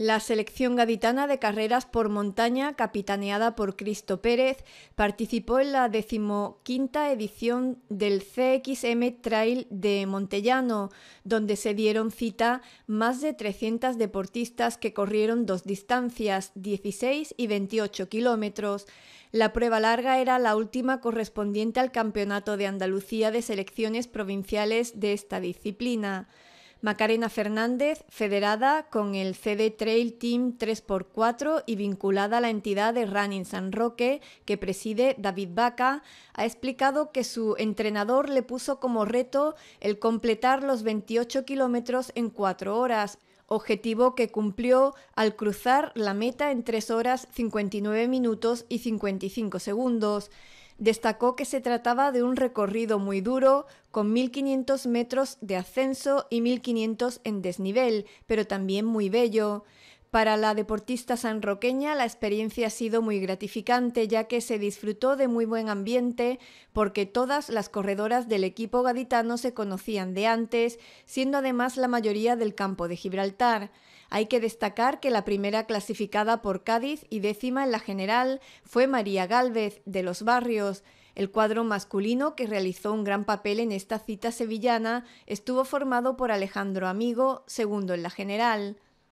La selección gaditana de carreras por montaña, capitaneada por Cristo Pérez, participó en la decimoquinta edición del CXM Trail de Montellano, donde se dieron cita más de 300 deportistas que corrieron dos distancias, 16 y 28 kilómetros. La prueba larga era la última correspondiente al Campeonato de Andalucía de Selecciones Provinciales de esta disciplina. Macarena Fernández, federada con el CD Trail Team 3x4 y vinculada a la entidad de Running San Roque que preside David Baca, ha explicado que su entrenador le puso como reto el completar los 28 kilómetros en 4 horas, objetivo que cumplió al cruzar la meta en 3 horas 59 minutos y 55 segundos. Destacó que se trataba de un recorrido muy duro, con 1.500 metros de ascenso y 1.500 en desnivel, pero también muy bello. Para la deportista sanroqueña la experiencia ha sido muy gratificante ya que se disfrutó de muy buen ambiente porque todas las corredoras del equipo gaditano se conocían de antes, siendo además la mayoría del campo de Gibraltar. Hay que destacar que la primera clasificada por Cádiz y décima en la general fue María Gálvez, de Los Barrios. El cuadro masculino, que realizó un gran papel en esta cita sevillana, estuvo formado por Alejandro Amigo, segundo en la general.